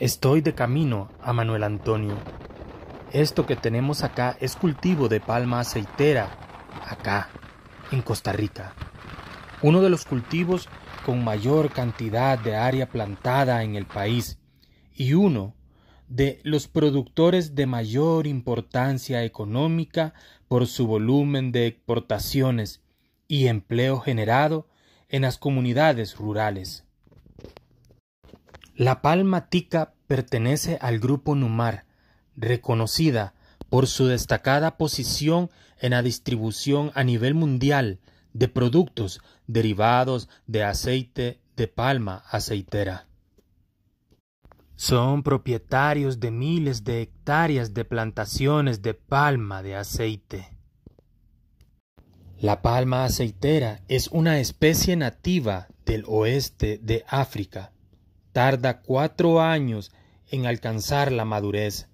Estoy de camino a Manuel Antonio. Esto que tenemos acá es cultivo de palma aceitera, acá, en Costa Rica. Uno de los cultivos con mayor cantidad de área plantada en el país y uno de los productores de mayor importancia económica por su volumen de exportaciones y empleo generado en las comunidades rurales. La palma tica pertenece al grupo Numar, reconocida por su destacada posición en la distribución a nivel mundial de productos derivados de aceite de palma aceitera. Son propietarios de miles de hectáreas de plantaciones de palma de aceite. La palma aceitera es una especie nativa del oeste de África tarda cuatro años en alcanzar la madurez,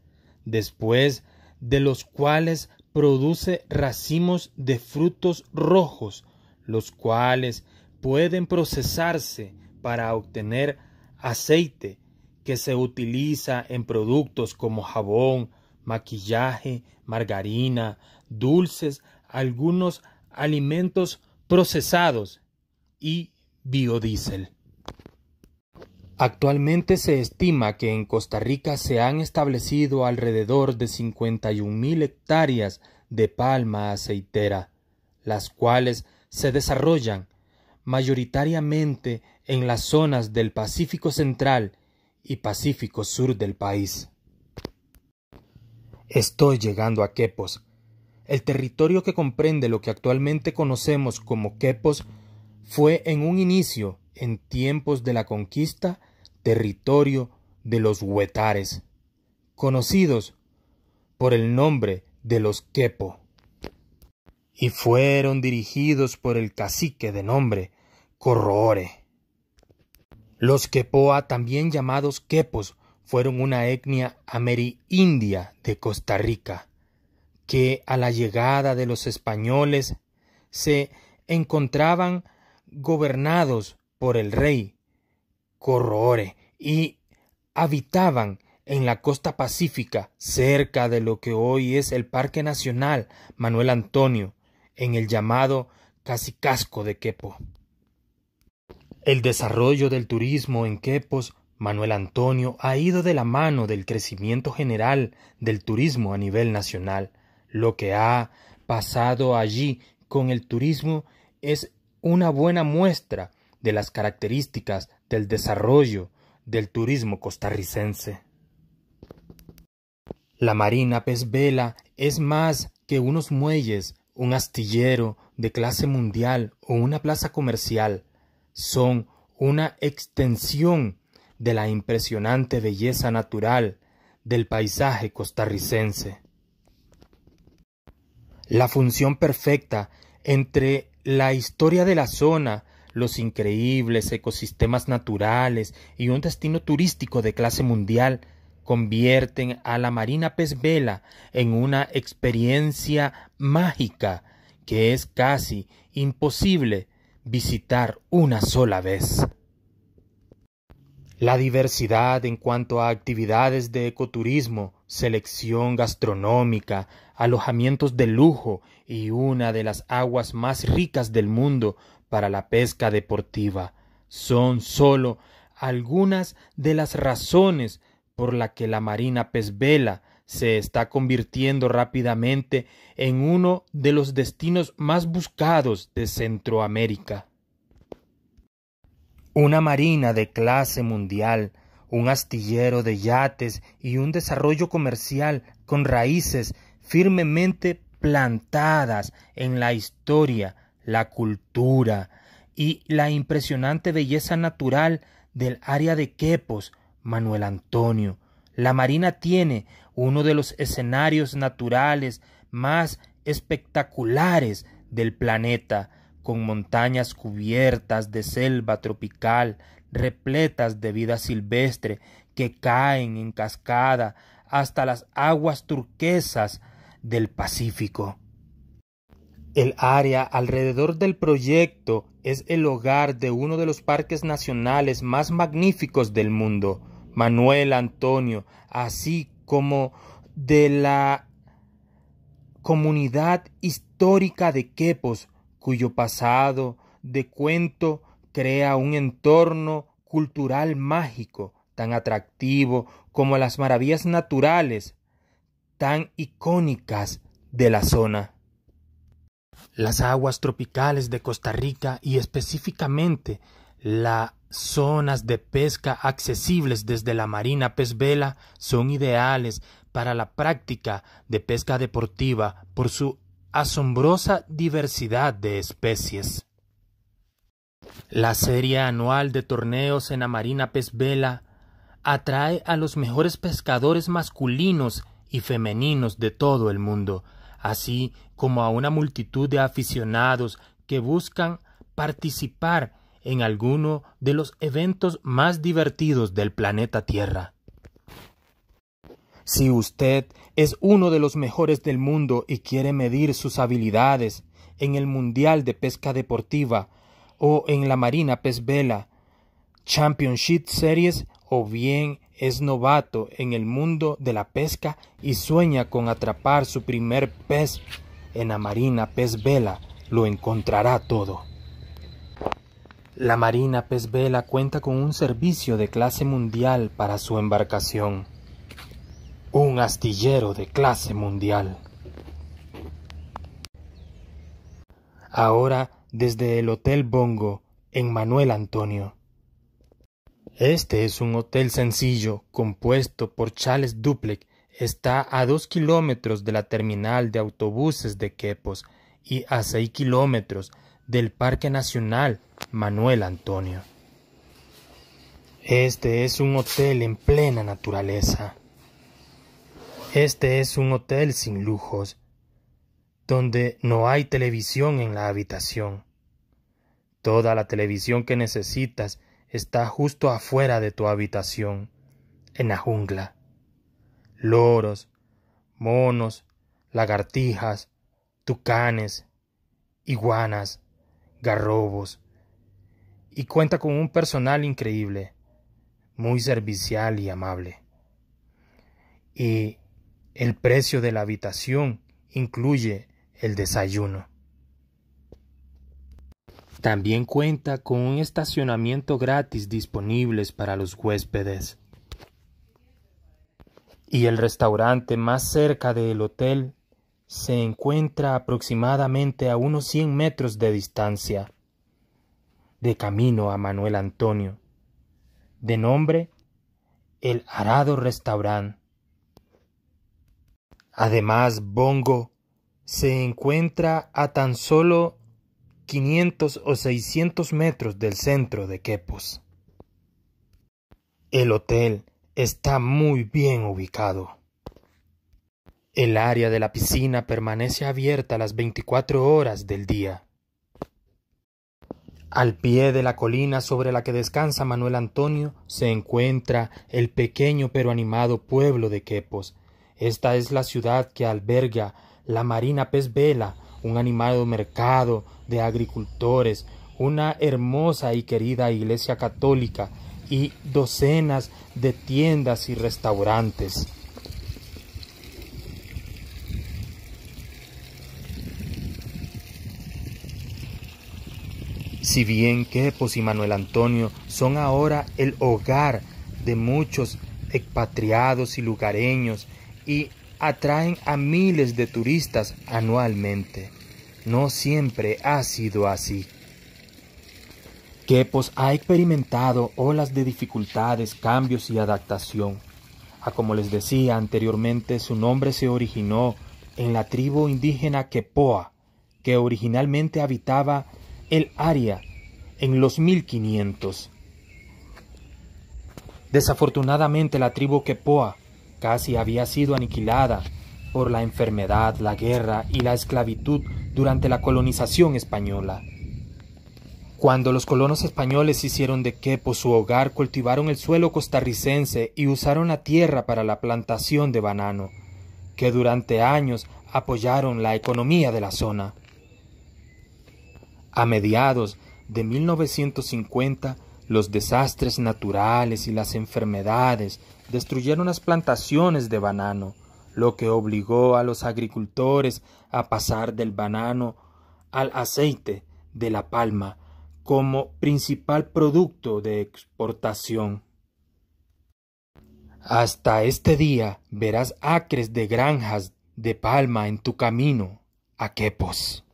después de los cuales produce racimos de frutos rojos, los cuales pueden procesarse para obtener aceite que se utiliza en productos como jabón, maquillaje, margarina, dulces, algunos alimentos procesados y biodiesel. Actualmente se estima que en Costa Rica se han establecido alrededor de 51.000 hectáreas de palma aceitera, las cuales se desarrollan mayoritariamente en las zonas del Pacífico Central y Pacífico Sur del país. Estoy llegando a Quepos. El territorio que comprende lo que actualmente conocemos como Quepos fue en un inicio, en tiempos de la conquista, territorio de los huetares, conocidos por el nombre de los quepo, y fueron dirigidos por el cacique de nombre Corroore. Los quepoa, también llamados quepos, fueron una etnia amerindia de Costa Rica, que a la llegada de los españoles se encontraban gobernados por el rey Corroore y habitaban en la costa pacífica, cerca de lo que hoy es el Parque Nacional Manuel Antonio, en el llamado Casicasco de Quepo. El desarrollo del turismo en Quepos, Manuel Antonio, ha ido de la mano del crecimiento general del turismo a nivel nacional. Lo que ha pasado allí con el turismo es una buena muestra de las características del desarrollo del turismo costarricense. La Marina Pez Vela es más que unos muelles, un astillero de clase mundial o una plaza comercial. Son una extensión de la impresionante belleza natural del paisaje costarricense. La función perfecta entre la historia de la zona los increíbles ecosistemas naturales y un destino turístico de clase mundial convierten a la Marina Pez Vela en una experiencia mágica que es casi imposible visitar una sola vez. La diversidad en cuanto a actividades de ecoturismo, selección gastronómica, alojamientos de lujo y una de las aguas más ricas del mundo para la pesca deportiva son sólo algunas de las razones por la que la Marina Vela se está convirtiendo rápidamente en uno de los destinos más buscados de Centroamérica. Una marina de clase mundial, un astillero de yates y un desarrollo comercial con raíces firmemente plantadas en la historia la cultura y la impresionante belleza natural del área de Quepos, Manuel Antonio. La Marina tiene uno de los escenarios naturales más espectaculares del planeta, con montañas cubiertas de selva tropical, repletas de vida silvestre, que caen en cascada hasta las aguas turquesas del Pacífico. El área alrededor del proyecto es el hogar de uno de los parques nacionales más magníficos del mundo, Manuel Antonio, así como de la comunidad histórica de Quepos, cuyo pasado de cuento crea un entorno cultural mágico, tan atractivo como las maravillas naturales tan icónicas de la zona. Las aguas tropicales de Costa Rica y específicamente las zonas de pesca accesibles desde la Marina Pesvela Vela son ideales para la práctica de pesca deportiva por su asombrosa diversidad de especies. La serie anual de torneos en la Marina Pez Vela atrae a los mejores pescadores masculinos y femeninos de todo el mundo, así como a una multitud de aficionados que buscan participar en alguno de los eventos más divertidos del planeta Tierra. Si usted es uno de los mejores del mundo y quiere medir sus habilidades en el Mundial de Pesca Deportiva o en la Marina Pez Vela, Championship Series o bien es novato en el mundo de la pesca y sueña con atrapar su primer pez en la marina pez vela, lo encontrará todo. La marina pez vela cuenta con un servicio de clase mundial para su embarcación. Un astillero de clase mundial. Ahora desde el Hotel Bongo, en Manuel Antonio. Este es un hotel sencillo, compuesto por chales dúplex. Está a dos kilómetros de la terminal de autobuses de Quepos y a seis kilómetros del Parque Nacional Manuel Antonio. Este es un hotel en plena naturaleza. Este es un hotel sin lujos, donde no hay televisión en la habitación. Toda la televisión que necesitas está justo afuera de tu habitación, en la jungla. Loros, monos, lagartijas, tucanes, iguanas, garrobos. Y cuenta con un personal increíble, muy servicial y amable. Y el precio de la habitación incluye el desayuno. También cuenta con un estacionamiento gratis disponibles para los huéspedes. Y el restaurante más cerca del hotel se encuentra aproximadamente a unos 100 metros de distancia, de camino a Manuel Antonio, de nombre El Arado Restaurant. Además, Bongo se encuentra a tan solo 500 o 600 metros del centro de Quepos. El hotel está muy bien ubicado. El área de la piscina permanece abierta las 24 horas del día. Al pie de la colina sobre la que descansa Manuel Antonio se encuentra el pequeño pero animado pueblo de Quepos. Esta es la ciudad que alberga la Marina Pez Vela, un animado mercado de agricultores, una hermosa y querida iglesia católica y docenas de tiendas y restaurantes. Si bien Quepos y Manuel Antonio son ahora el hogar de muchos expatriados y lugareños y atraen a miles de turistas anualmente. No siempre ha sido así. Quepos ha experimentado olas de dificultades, cambios y adaptación. A como les decía anteriormente, su nombre se originó en la tribu indígena Quepoa, que originalmente habitaba el área en los 1500. Desafortunadamente la tribu Quepoa casi había sido aniquilada por la enfermedad, la guerra y la esclavitud durante la colonización española. Cuando los colonos españoles hicieron de Quepo su hogar, cultivaron el suelo costarricense y usaron la tierra para la plantación de banano, que durante años apoyaron la economía de la zona. A mediados de 1950, los desastres naturales y las enfermedades destruyeron las plantaciones de banano, lo que obligó a los agricultores a pasar del banano al aceite de la palma como principal producto de exportación. Hasta este día verás acres de granjas de palma en tu camino a Quepos.